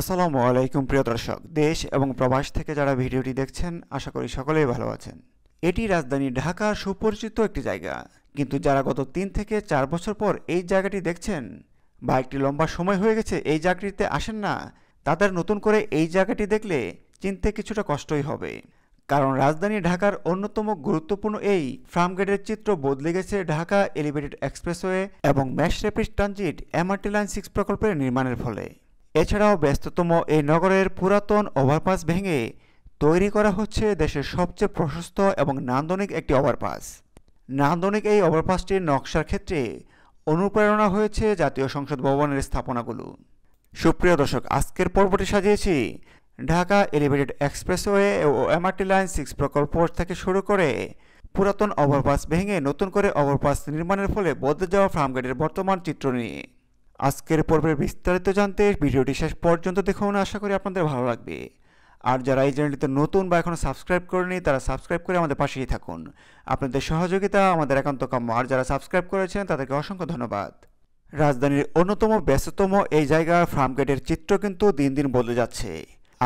আসসালামু আলাইকুম প্রিয় দর্শক দেশ এবং প্রবাস থেকে যারা ভিডিওটি দেখছেন আশা করি সকলেই ভালো আছেন এটি রাজধানী ঢাকা সুপরিচিত একটি জায়গা কিন্তু যারা গত তিন থেকে চার বছর পর এই জায়গাটি দেখছেন বা একটি লম্বা সময় হয়ে গেছে এই জায়গাটিতে আসেন না তাদের নতুন করে এই জায়গাটি দেখলে চিনতে কিছুটা কষ্টই হবে কারণ রাজধানী ঢাকার অন্যতম গুরুত্বপূর্ণ এই ফার্মগেটের চিত্র বদলে গেছে ঢাকা এলিভেটেড এক্সপ্রেসওয়ে এবং mass rapid transit MRT line six প্রকল্পের নির্মাণের ফলে এছাড়াও ব্যস্ততম এই নগরের পুরাতন ওভারপাস ভেঙে তৈরি করা হচ্ছে দেশের সবচেয়ে প্রশস্ত এবং নান্দনিক একটি ওভারপাস নান্দনিক এই ওভারপাসটির নকশার ক্ষেত্রে অনুপ্রেরণা হয়েছে জাতীয় সংসদ ভবনের স্থাপনাগুলো সুপ্রিয় দর্শক আজকের পর্বটি সাজিয়েছি ঢাকা এলিভেটেড এক্সপ্রেসওয়ে ও এমআরটি লাইন সিক্স প্রকল্প থেকে শুরু করে পুরাতন ওভারপাস ভেঙে নতুন করে ওভারপাস নির্মাণের ফলে বদলে যাওয়া ফার্মগেটের বর্তমান চিত্র নিয়ে আজকের পর্বের বিস্তারিত জানতে ভিডিওটি শেষ পর্যন্ত দেখুন আশা করি আপনাদের ভালো লাগবে আর যারা এই চ্যানেলটিতে নতুন বা এখনও সাবস্ক্রাইব করেনি তারা সাবস্ক্রাইব করে আমাদের পাশেই থাকুন আপনাদের সহযোগিতা আমাদের একান্ত কাম্য আর যারা সাবস্ক্রাইব করেছেন তাদেরকে অসংখ্য ধন্যবাদ রাজধানীর অন্যতম ব্যস্ততম এই জায়গা ফার্মগেটের চিত্র কিন্তু দিন দিন বদলে যাচ্ছে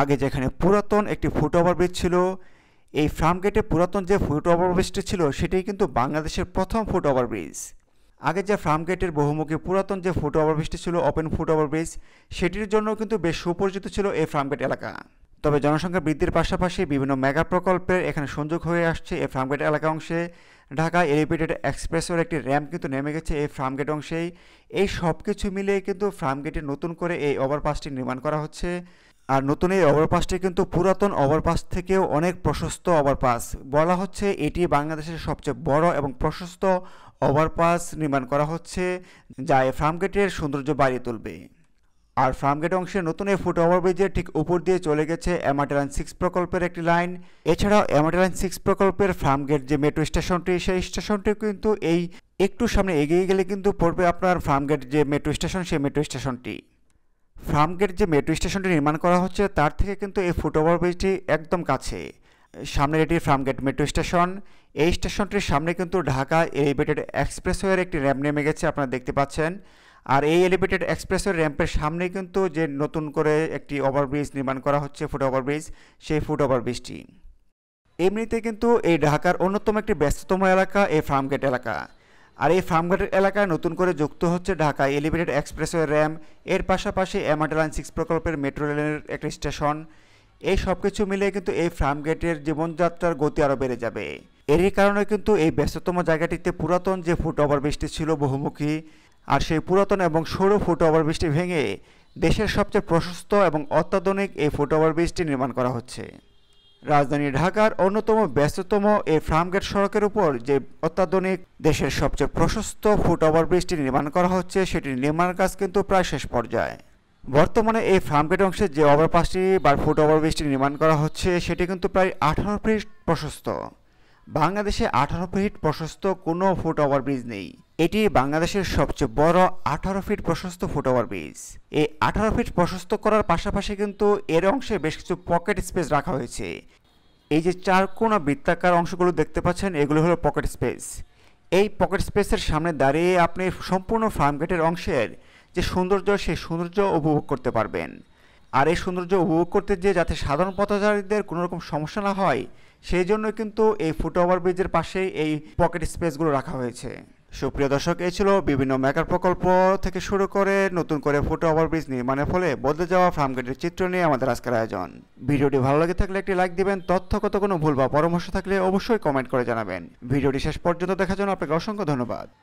আগে যেখানে পুরাতন একটি ফুট ওভারব্রিজ ছিল এই ফার্মগেটে পুরাতন যে ফুট ওভারব্রিজটি ছিল সেটাই কিন্তু বাংলাদেশের প্রথম ফুট ওভারব্রিজ আগে যে গেটের বহুমুখী পুরাতন যে ফুট ওভারব্রিজটি ছিল ওপেন ফুট ওভারব্রিজ সেটির জন্য কিন্তু বেশ সুপরিচিত ছিল এই গেট এলাকা তবে জনসংখ্যা বৃদ্ধির পাশাপাশি বিভিন্ন মেগা প্রকল্পের এখানে সংযোগ হয়ে আসছে এই গেট এলাকা অংশে ঢাকা এলিভেটেড এক্সপ্রেসওয়ের একটি র্যাম্প কিন্তু নেমে গেছে এই গেট অংশেই এই সব কিছু মিলিয়ে কিন্তু গেটে নতুন করে এই ওভারপাসটি নির্মাণ করা হচ্ছে আর নতুন এই ওভারপাসটি কিন্তু পুরাতন ওভারপাস থেকেও অনেক প্রশস্ত ওভারপাস বলা হচ্ছে এটি বাংলাদেশের সবচেয়ে বড় এবং প্রশস্ত ওভারপাস নির্মাণ করা হচ্ছে যা এই ফার্মগেটের সৌন্দর্য বাড়িয়ে তুলবে আর ফার্মগেট অংশে নতুন এই ফুট ওভারব্রিজের ঠিক উপর দিয়ে চলে গেছে অ্যামাটি লাইন সিক্স প্রকল্পের একটি লাইন এছাড়াও অ্যামাটি লাইন সিক্স প্রকল্পের ফার্মগেট যে মেট্রো স্টেশনটি সেই স্টেশনটি কিন্তু এই একটু সামনে এগিয়ে গেলে কিন্তু পড়বে আপনার ফার্মগেট যে মেট্রো স্টেশন সেই মেট্রো স্টেশনটি ফার্মগেট যে মেট্রো স্টেশনটি নির্মাণ করা হচ্ছে তার থেকে কিন্তু এই ফুটওভার ব্রিজটি একদম কাছে সামনের এটি ফার্মগেট মেট্রো স্টেশন এই স্টেশনটির সামনে কিন্তু ঢাকা এলিভেটেড এক্সপ্রেসওয়ের একটি র্যাম্প নেমে গেছে আপনারা দেখতে পাচ্ছেন আর এই এলিভেটেড এক্সপ্রেসওয়ের র্যাম্পের সামনে কিন্তু যে নতুন করে একটি ওভারব্রিজ নির্মাণ করা হচ্ছে ফুট ওভারব্রিজ সেই ফুট ওভারব্রিজটি এমনিতে কিন্তু এই ঢাকার অন্যতম একটি ব্যস্ততম এলাকা এই ফার্মগেট এলাকা আর এই ফার্মঘাটের এলাকায় নতুন করে যুক্ত হচ্ছে ঢাকায় এলিভেটেড এক্সপ্রেসওয়ে র্যাম এর পাশাপাশি অ্যামাটা লাইন সিক্স প্রকল্পের মেট্রো রেলের একটা স্টেশন এই সব কিছু মিলে কিন্তু এই ফার্মগেটের জীবনযাত্রার গতি আরও বেড়ে যাবে এরই কারণে কিন্তু এই ব্যস্ততম জায়গাটিতে পুরাতন যে ফুট ওভারব্রিজটি ছিল বহুমুখী আর সেই পুরাতন এবং সরু ফুট ওভারব্রিজটি ভেঙে দেশের সবচেয়ে প্রশস্ত এবং অত্যাধুনিক এই ফুট ওভারব্রিজটি নির্মাণ করা হচ্ছে রাজধানী ঢাকার অন্যতম ব্যস্ততম এই ফার্মগেট সড়কের উপর যে অত্যাধুনিক দেশের সবচেয়ে প্রশস্ত ফুটওভার ব্রিজটি নির্মাণ করা হচ্ছে সেটির নির্মাণ কাজ কিন্তু প্রায় শেষ পর্যায়ে বর্তমানে এই ফার্মগেট অংশে যে ওভারপাসটি বা ফুট ওভারব্রিজটি নির্মাণ করা হচ্ছে সেটি কিন্তু প্রায় আঠারো ফিট প্রশস্ত বাংলাদেশে আঠারো ফিট প্রশস্ত কোনো ফুট ওভারব্রিজ নেই এটি বাংলাদেশের সবচেয়ে বড় আঠারো ফিট প্রশস্ত ফুটওভার ব্রিজ এই আঠারো ফিট প্রশস্ত করার পাশাপাশি কিন্তু এর অংশে বেশ কিছু পকেট স্পেস রাখা হয়েছে এই যে চার কোন বৃত্তাকার অংশগুলো দেখতে পাচ্ছেন এগুলো হলো পকেট স্পেস এই পকেট স্পেসের সামনে দাঁড়িয়ে আপনি সম্পূর্ণ ফার্ম গেটের অংশের যে সৌন্দর্য সেই সৌন্দর্য উপভোগ করতে পারবেন আর এই সৌন্দর্য উপভোগ করতে যে যাতে সাধারণ পথচারীদের কোনো রকম সমস্যা না হয় সেই জন্য কিন্তু এই ফুটওভার ব্রিজের পাশেই এই পকেট স্পেসগুলো রাখা হয়েছে সুপ্রিয় দর্শক এই ছিল বিভিন্ন মেকার প্রকল্প থেকে শুরু করে নতুন করে ফুট ওভারব্রিজ নির্মাণের ফলে বদলে যাওয়া ফার্মগেটের চিত্র নিয়ে আমাদের আজকের আয়োজন ভিডিওটি ভালো লাগে থাকলে একটি লাইক দিবেন তথ্যগত কোনো ভুল বা পরামর্শ থাকলে অবশ্যই কমেন্ট করে জানাবেন ভিডিওটি শেষ পর্যন্ত দেখার জন্য আপনাকে অসংখ্য ধন্যবাদ